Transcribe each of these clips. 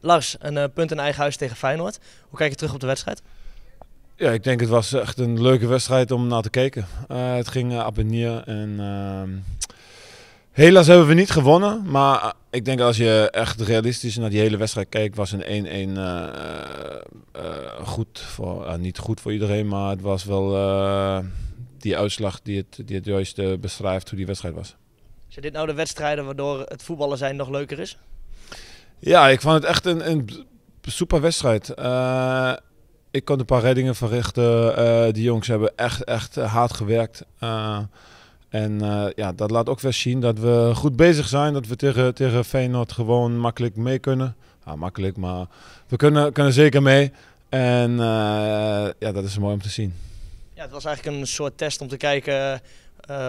Lars, een eh, punt in eigen huis tegen Feyenoord. Hoe kijk je terug op de wedstrijd? Ja, ik denk het was echt een leuke wedstrijd om naar te kijken. Eh, het ging uh, en neer. Ehm, helaas hebben we niet gewonnen. Maar ik denk als je echt realistisch naar die hele wedstrijd kijkt, was een 1-1 goed. Voor, niet goed voor iedereen, maar het was wel die uitslag die het, die het juist beschrijft hoe die wedstrijd was. Zijn dit nou de wedstrijden waardoor het voetballen zijn nog leuker is? Ja, ik vond het echt een, een super wedstrijd. Eh, ik kon een paar reddingen verrichten. Eh, die jongens hebben echt, echt hard gewerkt. Eh, en ja, dat laat ook weer zien dat we goed bezig zijn. Dat we tegen, tegen Feyenoord gewoon makkelijk mee kunnen. Ja, nou, makkelijk, maar we kunnen, kunnen zeker mee. En ja, dat is mooi om te zien. Ja, het was eigenlijk een soort test om te kijken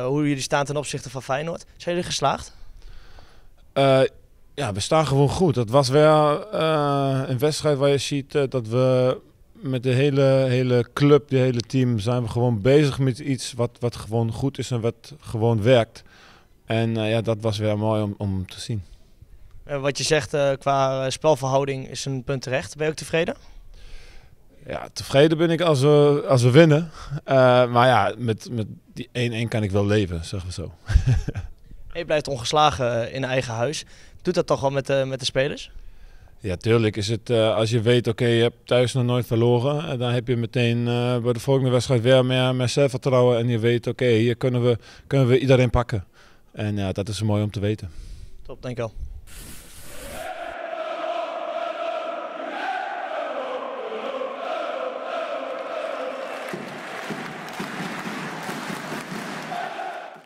hoe jullie staan ten opzichte van Feyenoord. Zijn jullie geslaagd? Ja, we staan gewoon goed. Dat was wel eh, een wedstrijd waar je ziet eh, dat we met de hele, hele club, de hele team, zijn we gewoon bezig met iets wat, wat gewoon goed is en wat gewoon werkt. En eh, ja, dat was weer mooi om, om te zien. Wat je zegt qua spelverhouding is een punt terecht. Ben je ook tevreden? Ja, tevreden ben ik als we, als we winnen. maar ja, met, met die 1-1 kan ik wel leven, zeggen we zo. je blijft ongeslagen eh, in eigen huis. Doet dat toch wel met, de, met de spelers? Ja, tuurlijk is het eh, als je weet, oké, je hebt thuis nog nooit verloren. Eh, dan heb je meteen bij de volgende wedstrijd weer meer, meer zelfvertrouwen. En je weet, oké, hier kunnen we, kunnen we iedereen pakken. En ja, dat is mooi om te weten. Top, dankjewel.